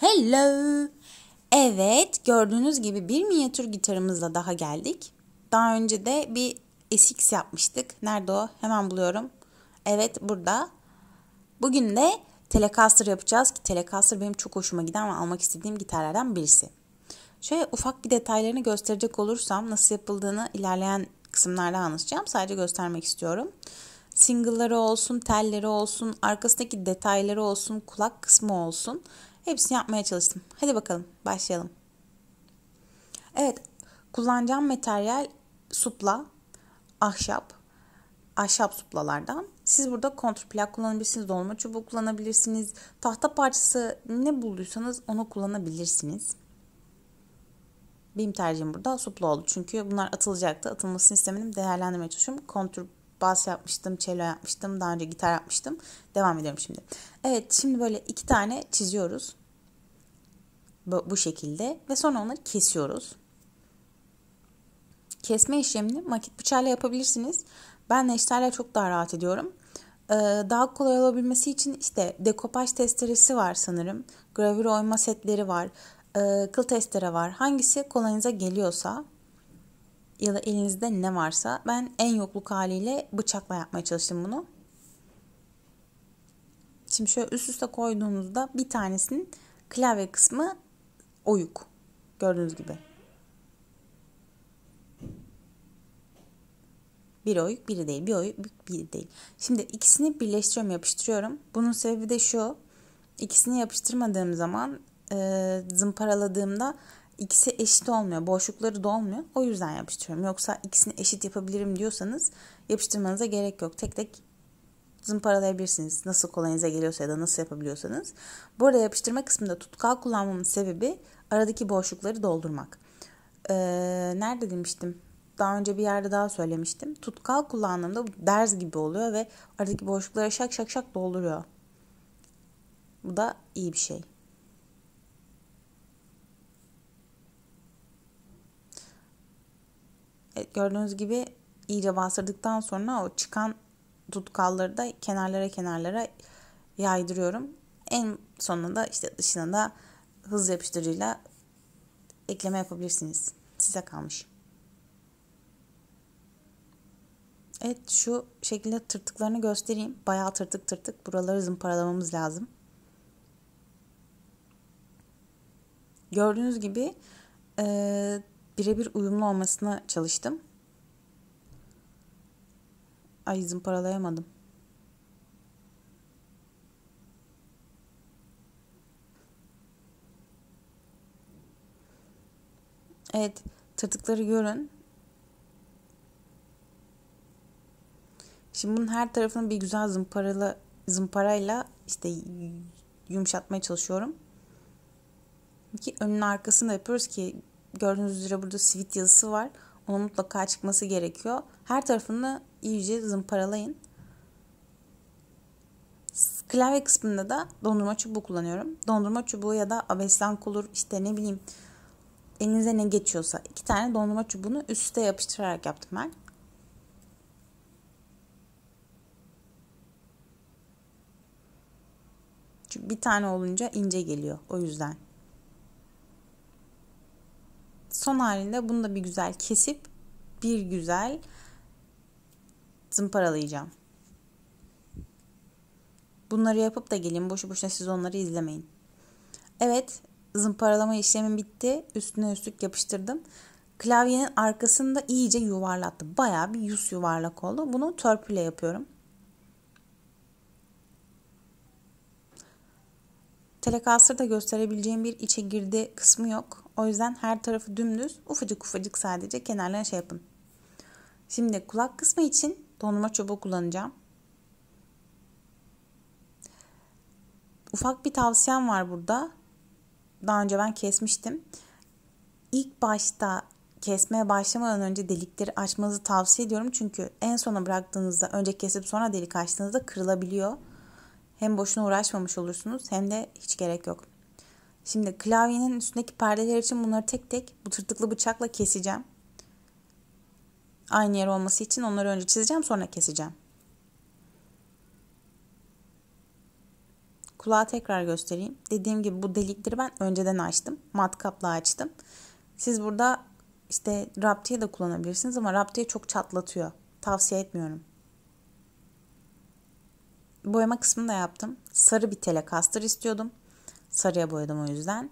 Hello. Evet, gördüğünüz gibi bir minyatür gitarımızla daha geldik. Daha önce de bir SX yapmıştık. Nerede o? Hemen buluyorum. Evet, burada. Bugün de Telecaster yapacağız ki Telecaster benim çok hoşuma giden ve almak istediğim gitarlardan birisi. Şöyle ufak bir detaylarını gösterecek olursam nasıl yapıldığını ilerleyen kısımlarda anlatacağım. Sadece göstermek istiyorum. Single'ları olsun, telleri olsun, arkasındaki detayları olsun, kulak kısmı olsun. Hepsini yapmaya çalıştım. Hadi bakalım başlayalım. Evet kullanacağım materyal supla, ahşap, ahşap suplalardan. Siz burada kontrplak kullanabilirsiniz, dolma çubuğu kullanabilirsiniz, tahta parçası ne bulduysanız onu kullanabilirsiniz. Benim tercihim burada supla oldu. Çünkü bunlar atılacaktı. Atılmasını istemedim. Değerlendirmeye çalışıyorum. Kontur bas yapmıştım, çelo yapmıştım, daha önce gitar yapmıştım. Devam ediyorum şimdi. Evet şimdi böyle iki tane çiziyoruz. Bu, bu şekilde ve sonra onları kesiyoruz. Kesme işlemini makit bıçağıyla yapabilirsiniz. Ben neşterle çok daha rahat ediyorum. Ee, daha kolay olabilmesi için işte dekopaj testeresi var sanırım. Gravür oyma setleri var. Ee, kıl testere var. Hangisi kolayınıza geliyorsa ya da elinizde ne varsa ben en yokluk haliyle bıçakla yapmaya çalıştım bunu. Şimdi şöyle üst üste koyduğunuzda bir tanesinin klavye kısmı oyuk. Gördüğünüz gibi. Bir oyuk, biri değil. Bir oyuk, biri değil. Şimdi ikisini birleştiriyorum, yapıştırıyorum. Bunun sebebi de şu. İkisini yapıştırmadığım zaman e, zımparaladığımda ikisi eşit olmuyor. Boşlukları dolmuyor. O yüzden yapıştırıyorum. Yoksa ikisini eşit yapabilirim diyorsanız yapıştırmanıza gerek yok. Tek tek zımparalayabilirsiniz. Nasıl kolayınıza geliyorsa ya da nasıl yapabiliyorsanız. Bu arada yapıştırma kısmında tutkal kullanmamın sebebi aradaki boşlukları doldurmak. Ee, nerede demiştim? Daha önce bir yerde daha söylemiştim. Tutkal kullandığımda derz gibi oluyor ve aradaki boşlukları şak şak şak dolduruyor. Bu da iyi bir şey. E, gördüğünüz gibi iyice bastırdıktan sonra o çıkan tutkalları da kenarlara kenarlara yaydırıyorum. En sonunda işte dışına da hız yapıştırıcıyla ekleme yapabilirsiniz. Size kalmış. Evet şu şekilde tırtıklarını göstereyim. Bayağı tırtık tırtık. Buraları zımparalamamız lazım. Gördüğünüz gibi e, birebir uyumlu olmasına çalıştım. Ay zımparalayamadım. Evet, tırtıkları görün. Şimdi bunun her tarafını bir güzel zımparalı zımparayla işte yumuşatmaya çalışıyorum. Ki önün arkasını da yapıyoruz ki gördüğünüz üzere burada sivit yazısı var. Onun mutlaka çıkması gerekiyor. Her tarafını iyice zımparalayın. Klavye kısmında da dondurma çubuğu kullanıyorum. Dondurma çubuğu ya da abeslan olur işte ne bileyim elinize ne geçiyorsa iki tane dondurma çubuğunu üste yapıştırarak yaptım ben. Çünkü bir tane olunca ince geliyor o yüzden. Son halinde bunu da bir güzel kesip bir güzel zımparalayacağım. Bunları yapıp da gelin boşu boşuna siz onları izlemeyin. Evet zımparalama işlemim bitti. Üstüne üstlük yapıştırdım. Klavyenin arkasını da iyice yuvarlattı. Baya bir yüz yuvarlak oldu. Bunu törpüle yapıyorum. Telekastırda gösterebileceğim bir içe girdi kısmı yok. O yüzden her tarafı dümdüz ufacık ufacık sadece kenarlarına şey yapın. Şimdi kulak kısmı için dondurma çubuğu kullanacağım. Ufak bir tavsiyem var burada. Daha önce ben kesmiştim. İlk başta kesmeye başlamadan önce delikleri açmanızı tavsiye ediyorum. Çünkü en sona bıraktığınızda önce kesip sonra delik açtığınızda kırılabiliyor. Hem boşuna uğraşmamış olursunuz hem de hiç gerek yok. Şimdi klavyenin üstündeki perdeler için bunları tek tek bu tırtıklı bıçakla keseceğim. Aynı yer olması için onları önce çizeceğim sonra keseceğim. Kulağı tekrar göstereyim. Dediğim gibi bu delikleri ben önceden açtım. Matkapla açtım. Siz burada işte raptiye de kullanabilirsiniz ama raptiye çok çatlatıyor. Tavsiye etmiyorum. Boyama kısmını da yaptım. Sarı bir tele kastır istiyordum. Sarıya boyadım o yüzden.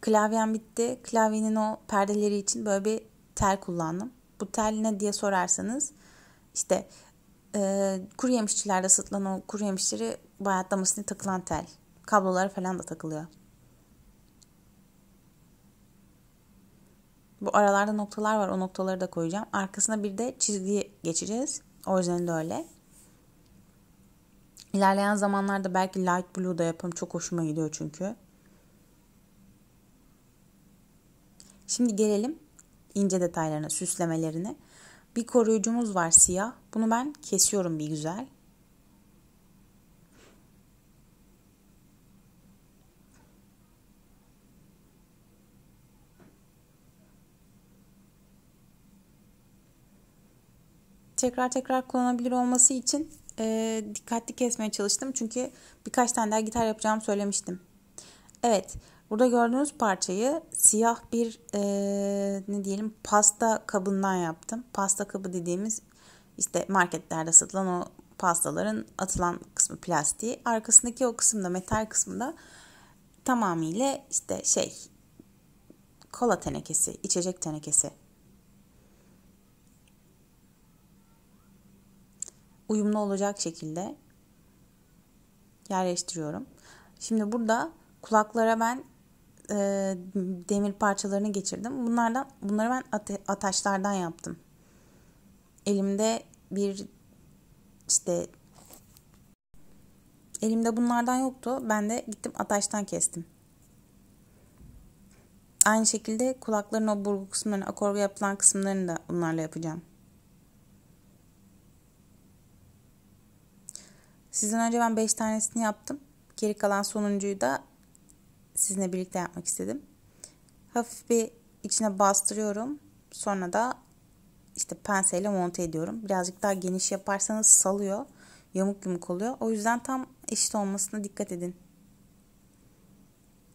Klavyem bitti. Klavyenin o perdeleri için böyle bir tel kullandım. Bu tel ne diye sorarsanız işte e, kuru yemişçilerde satılan o kuru yemişleri damasını takılan tel. Kablolara falan da takılıyor. Bu aralarda noktalar var. O noktaları da koyacağım. Arkasına bir de çizgi geçeceğiz. de öyle. İlerleyen zamanlarda belki light blue da yaparım. Çok hoşuma gidiyor çünkü. Şimdi gelelim ince detaylarına, süslemelerine. Bir koruyucumuz var siyah. Bunu ben kesiyorum bir güzel. Tekrar tekrar kullanabilir olması için e, dikkatli kesmeye çalıştım. Çünkü birkaç tane daha gitar yapacağımı söylemiştim. Evet. Burada gördüğünüz parçayı siyah bir e, ne diyelim pasta kabından yaptım. Pasta kabı dediğimiz işte marketlerde satılan o pastaların atılan kısmı plastiği. Arkasındaki o kısımda metal kısmında tamamıyla işte şey kola tenekesi, içecek tenekesi uyumlu olacak şekilde yerleştiriyorum. Şimdi burada kulaklara ben e, demir parçalarını geçirdim. Bunlardan bunları ben ate, ataşlardan yaptım. Elimde bir işte elimde bunlardan yoktu. Ben de gittim ataştan kestim. Aynı şekilde kulakların o burgu kısımlarını, akorga yapılan kısımlarını da bunlarla yapacağım. Sizden önce ben 5 tanesini yaptım. Geri kalan sonuncuyu da sizinle birlikte yapmak istedim. Hafif bir içine bastırıyorum. Sonra da işte penseyle monte ediyorum. Birazcık daha geniş yaparsanız salıyor. Yamuk yumuk oluyor. O yüzden tam eşit olmasına dikkat edin.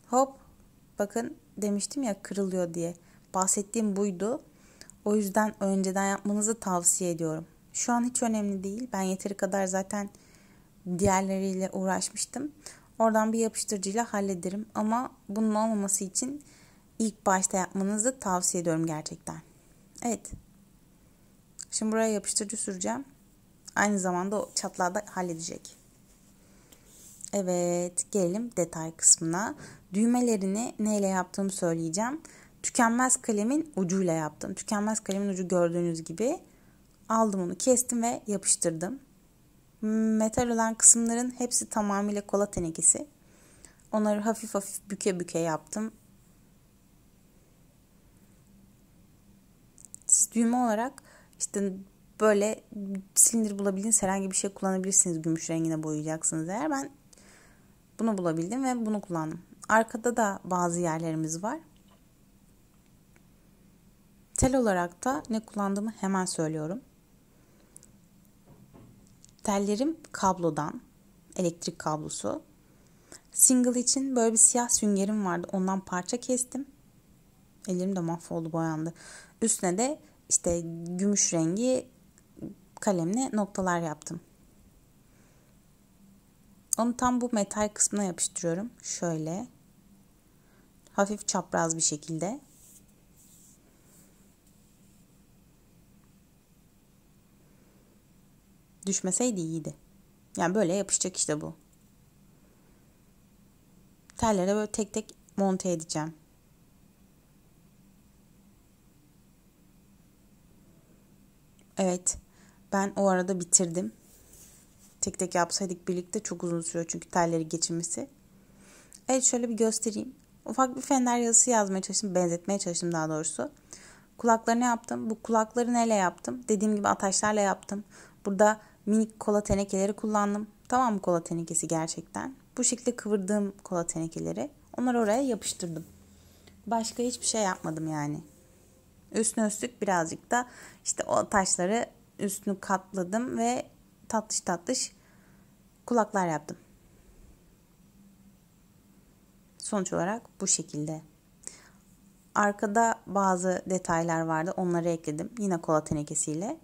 Hop bakın demiştim ya kırılıyor diye. Bahsettiğim buydu. O yüzden önceden yapmanızı tavsiye ediyorum. Şu an hiç önemli değil. Ben yeteri kadar zaten diğerleriyle uğraşmıştım. Oradan bir yapıştırıcıyla hallederim ama bunun olmaması için ilk başta yapmanızı tavsiye ediyorum gerçekten. Evet. Şimdi buraya yapıştırıcı süreceğim. Aynı zamanda o çatlağı da halledecek. Evet gelelim detay kısmına. Düğmelerini neyle yaptığımı söyleyeceğim. Tükenmez kalemin ucuyla yaptım. Tükenmez kalemin ucu gördüğünüz gibi aldım onu kestim ve yapıştırdım metal olan kısımların hepsi tamamıyla kola tenekesi. Onları hafif hafif büke büke yaptım. Siz düğme olarak işte böyle silindir bulabildiğiniz herhangi bir şey kullanabilirsiniz. Gümüş rengine boyayacaksınız eğer. Ben bunu bulabildim ve bunu kullandım. Arkada da bazı yerlerimiz var. Tel olarak da ne kullandığımı hemen söylüyorum. Tellerim kablodan, elektrik kablosu. Single için böyle bir siyah süngerim vardı. Ondan parça kestim. Ellerim de mahvoldu, boyandı. Üstüne de işte gümüş rengi kalemle noktalar yaptım. Onu tam bu metal kısmına yapıştırıyorum. Şöyle. Hafif çapraz bir şekilde. Düşmeseydi iyiydi. Yani böyle yapışacak işte bu. Tellere böyle tek tek monte edeceğim. Evet. Ben o arada bitirdim. Tek tek yapsaydık birlikte çok uzun sürüyor çünkü telleri geçirmesi. Evet şöyle bir göstereyim. Ufak bir fener yazısı yazmaya çalıştım. Benzetmeye çalıştım daha doğrusu. Kulaklarını yaptım. Bu kulakları neyle yaptım? Dediğim gibi ataşlarla yaptım. Burada minik kola tenekeleri kullandım. Tamam kola tenekesi gerçekten. Bu şekilde kıvırdığım kola tenekeleri onları oraya yapıştırdım. Başka hiçbir şey yapmadım yani. Üstüne üstlük birazcık da işte o taşları üstünü katladım ve tatlış tatlış kulaklar yaptım. Sonuç olarak bu şekilde. Arkada bazı detaylar vardı. Onları ekledim. Yine kola tenekesiyle.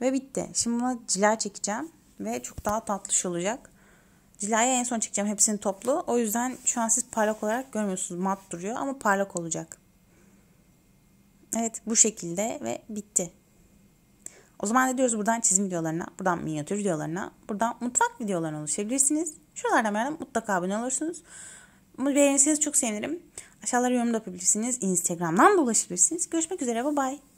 Ve bitti. Şimdi buna cila çekeceğim. Ve çok daha tatlış olacak. Cilayı en son çekeceğim hepsini toplu. O yüzden şu an siz parlak olarak görmüyorsunuz. Mat duruyor ama parlak olacak. Evet bu şekilde ve bitti. O zaman ne diyoruz buradan çizim videolarına, buradan minyatür videolarına, buradan mutfak videolarına ulaşabilirsiniz. Şuralardan bana mutlaka abone olursunuz. Beğenirseniz çok sevinirim. Aşağılara yorum da yapabilirsiniz. Instagram'dan da ulaşabilirsiniz. Görüşmek üzere. Bye bye.